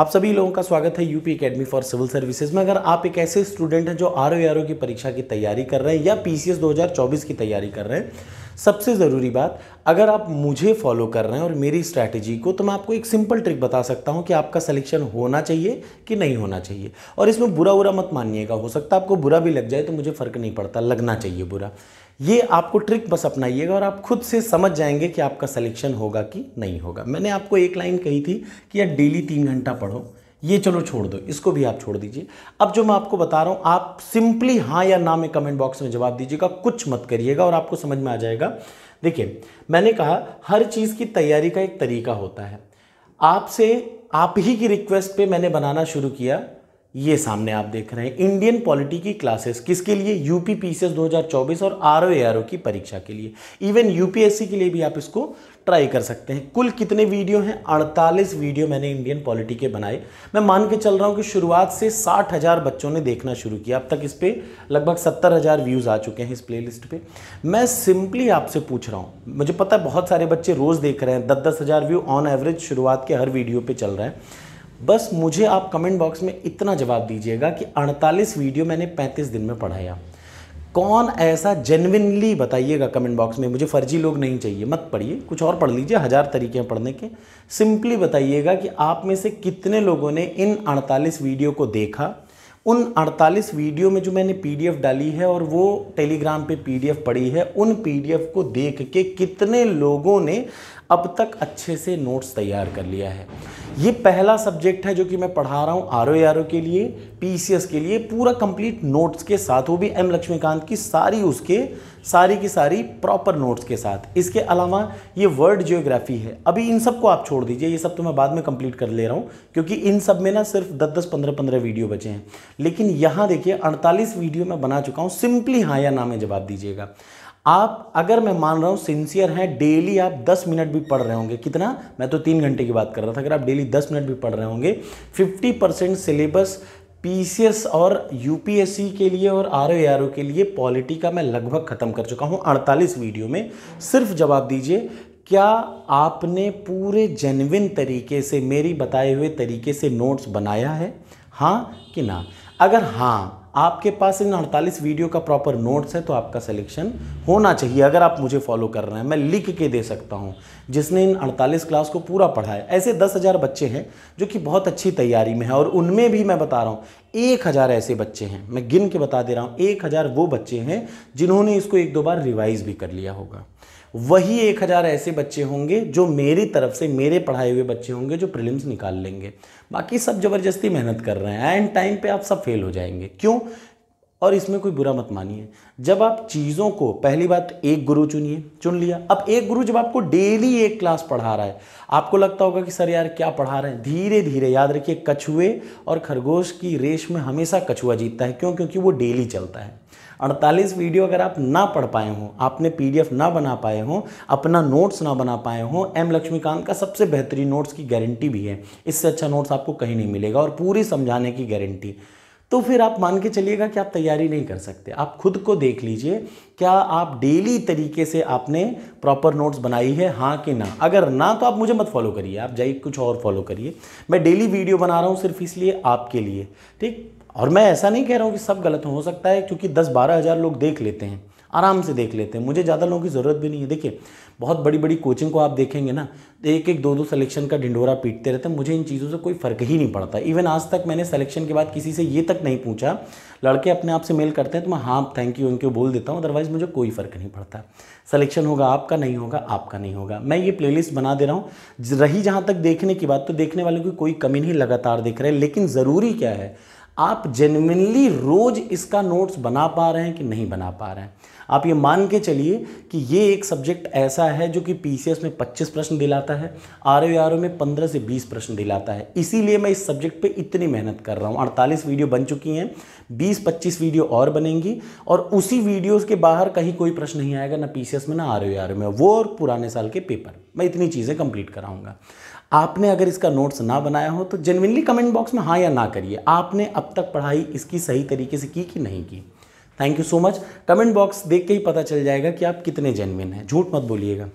आप सभी लोगों का स्वागत है UP academy for civil services में अगर आप एक ऐसे स्टूडेंट हैं जो आर ओ की परीक्षा की तैयारी कर रहे हैं या पी सी की तैयारी कर रहे हैं सबसे ज़रूरी बात अगर आप मुझे फॉलो कर रहे हैं और मेरी स्ट्रैटेजी को तो मैं आपको एक सिंपल ट्रिक बता सकता हूं कि आपका सिलेक्शन होना चाहिए कि नहीं होना चाहिए और इसमें बुरा बुरा मत मानिएगा हो सकता है आपको बुरा भी लग जाए तो मुझे फ़र्क नहीं पड़ता लगना चाहिए बुरा ये आपको ट्रिक बस अपनाइएगा और आप खुद से समझ जाएंगे कि आपका सिलेक्शन होगा कि नहीं होगा मैंने आपको एक लाइन कही थी कि यार डेली तीन घंटा पढ़ो ये चलो छोड़ दो इसको भी आप छोड़ दीजिए अब जो मैं आपको बता रहा हूँ आप सिंपली हाँ या ना में कमेंट बॉक्स में जवाब दीजिएगा कुछ मत करिएगा और आपको समझ में आ जाएगा देखिए मैंने कहा हर चीज़ की तैयारी का एक तरीका होता है आपसे आप ही की रिक्वेस्ट पे मैंने बनाना शुरू किया ये सामने आप देख रहे हैं इंडियन पॉलिटी की क्लासेस किसके लिए यूपी हज़ार चौबीस और आर ओ आर ओ की परीक्षा के लिए इवन सी के लिए भी आप इसको ट्राई कर सकते हैं कुल कितने वीडियो हैं 48 वीडियो मैंने इंडियन पॉलिटी के बनाए मैं मान के चल रहा हूँ कि शुरुआत से साठ हज़ार बच्चों ने देखना शुरू किया अब तक इस पर लगभग सत्तर हज़ार व्यूज़ आ चुके हैं इस प्ले लिस्ट पे मैं सिंपली आपसे पूछ रहा हूँ मुझे पता है बहुत सारे बच्चे रोज़ देख रहे हैं दस दस हज़ार व्यू ऑन एवरेज शुरुआत के हर वीडियो पर चल रहे हैं बस मुझे आप कमेंट बॉक्स में इतना जवाब दीजिएगा कि 48 वीडियो मैंने 35 दिन में पढ़ाया कौन ऐसा जेनविनली बताइएगा कमेंट बॉक्स में मुझे फर्जी लोग नहीं चाहिए मत पढ़िए कुछ और पढ़ लीजिए हज़ार तरीके हैं पढ़ने के सिंपली बताइएगा कि आप में से कितने लोगों ने इन 48 वीडियो को देखा उन 48 वीडियो में जो मैंने पीडीएफ डाली है और वो टेलीग्राम पे पीडीएफ पढ़ी है उन पीडीएफ को देख के कितने लोगों ने अब तक अच्छे से नोट्स तैयार कर लिया है ये पहला सब्जेक्ट है जो कि मैं पढ़ा रहा हूँ आर ओ ओ के लिए पी के लिए पूरा कंप्लीट नोट्स के साथ वो भी एम लक्ष्मीकांत की सारी उसके सारी की सारी प्रॉपर नोट्स के साथ इसके अलावा ये वर्ड जियोग्राफी है अभी इन सब को आप छोड़ दीजिए ये सब तो मैं बाद में कंप्लीट कर ले रहा हूँ क्योंकि इन सब में ना सिर्फ दस दस पंद्रह पंद्रह वीडियो बचे हैं लेकिन यहाँ देखिए अड़तालीस वीडियो मैं बना चुका हूँ सिंपली हाँ या ना में जवाब दीजिएगा आप अगर मैं मान रहा हूँ सिंसियर हैं डेली आप 10 मिनट भी पढ़ रहे होंगे कितना मैं तो तीन घंटे की बात कर रहा था अगर आप डेली 10 मिनट भी पढ़ रहे होंगे 50 परसेंट सिलेबस पी और यू के लिए और आर ओ के लिए पॉलिटी का मैं लगभग ख़त्म कर चुका हूँ 48 वीडियो में सिर्फ जवाब दीजिए क्या आपने पूरे जेनविन तरीके से मेरी बताए हुए तरीके से नोट्स बनाया है हाँ कि ना अगर हाँ आपके पास इन 48 वीडियो का प्रॉपर नोट्स है तो आपका सिलेक्शन होना चाहिए अगर आप मुझे फॉलो कर रहे हैं मैं लिख के दे सकता हूँ जिसने इन 48 क्लास को पूरा पढ़ा है ऐसे दस हज़ार बच्चे हैं जो कि बहुत अच्छी तैयारी में है और उनमें भी मैं बता रहा हूँ एक हज़ार ऐसे बच्चे हैं मैं गिन के बता दे रहा हूँ एक हज़ार वो बच्चे हैं जिन्होंने इसको एक दो बार रिवाइज़ भी कर लिया होगा वही एक हज़ार ऐसे बच्चे होंगे जो मेरी तरफ से मेरे पढ़ाए हुए बच्चे होंगे जो प्रिलिम्स निकाल लेंगे बाकी सब ज़बरदस्ती मेहनत कर रहे हैं एंड टाइम पे आप सब फेल हो जाएंगे क्यों और इसमें कोई बुरा मत मानिए जब आप चीज़ों को पहली बात एक गुरु चुनिए चुन लिया अब एक गुरु जब आपको डेली एक क्लास पढ़ा रहा है आपको लगता होगा कि सर यार क्या पढ़ा रहे हैं धीरे धीरे याद रखिए कछुए और खरगोश की रेश में हमेशा कछुआ जीतता है क्यों क्योंकि वो डेली चलता है अड़तालीस वीडियो अगर आप ना पढ़ पाए हों आपने पीडीएफ ना बना पाए हों अपना नोट्स ना बना पाए हों एम लक्ष्मीकांत का सबसे बेहतरीन नोट्स की गारंटी भी है इससे अच्छा नोट्स आपको कहीं नहीं मिलेगा और पूरी समझाने की गारंटी तो फिर आप मान के चलिएगा कि आप तैयारी नहीं कर सकते आप खुद को देख लीजिए क्या आप डेली तरीके से आपने प्रॉपर नोट्स बनाई है हाँ कि ना अगर ना तो आप मुझे मत फॉलो करिए आप जाइए कुछ और फॉलो करिए मैं डेली वीडियो बना रहा हूँ सिर्फ इसलिए आपके लिए ठीक और मैं ऐसा नहीं कह रहा हूँ कि सब गलत हो सकता है क्योंकि दस बारह हज़ार लोग देख लेते हैं आराम से देख लेते हैं मुझे ज़्यादा लोगों की ज़रूरत भी नहीं है देखिए बहुत बड़ी बड़ी कोचिंग को आप देखेंगे ना एक एक दो दो सिलेक्शन का ढिंडोरा पीटते रहते हैं मुझे इन चीज़ों से कोई फ़र्क ही नहीं पड़ता इवन आज तक मैंने सिलेक्शन के बाद किसी से ये तक नहीं पूछा लड़के अपने आप से मेल करते हैं तो मैं हाँ थैंक यू उनके बोल देता हूँ अदरवाइज़ मुझे कोई फ़र्क नहीं पड़ता सलेक्शन होगा आपका नहीं होगा आपका नहीं होगा मैं ये प्ले बना दे रहा हूँ रही जहाँ तक देखने की बात तो देखने वालों की कोई कमी नहीं लगातार देख रहे हैं लेकिन ज़रूरी क्या है आप जेनविनली रोज़ इसका नोट्स बना पा रहे हैं कि नहीं बना पा रहे हैं आप ये मान के चलिए कि ये एक सब्जेक्ट ऐसा है जो कि पीसीएस में 25 प्रश्न दिलाता है आर ओ में 15 से 20 प्रश्न दिलाता है इसीलिए मैं इस सब्जेक्ट पे इतनी मेहनत कर रहा हूँ अड़तालीस वीडियो बन चुकी हैं 20-25 वीडियो और बनेंगी और उसी वीडियोस के बाहर कहीं कोई प्रश्न नहीं आएगा ना पीसीएस में ना आर ओ में वो और पुराने साल के पेपर मैं इतनी चीज़ें कंप्लीट कराऊंगा आपने अगर इसका नोट्स ना बनाया हो तो जेनविनली कमेंट बॉक्स में हाँ या ना करिए आपने अब तक पढ़ाई इसकी सही तरीके से की कि नहीं की thank you so much comment box देख के ही पता चल जाएगा कि आप कितने जेनविन हैं झूठ मत बोलिएगा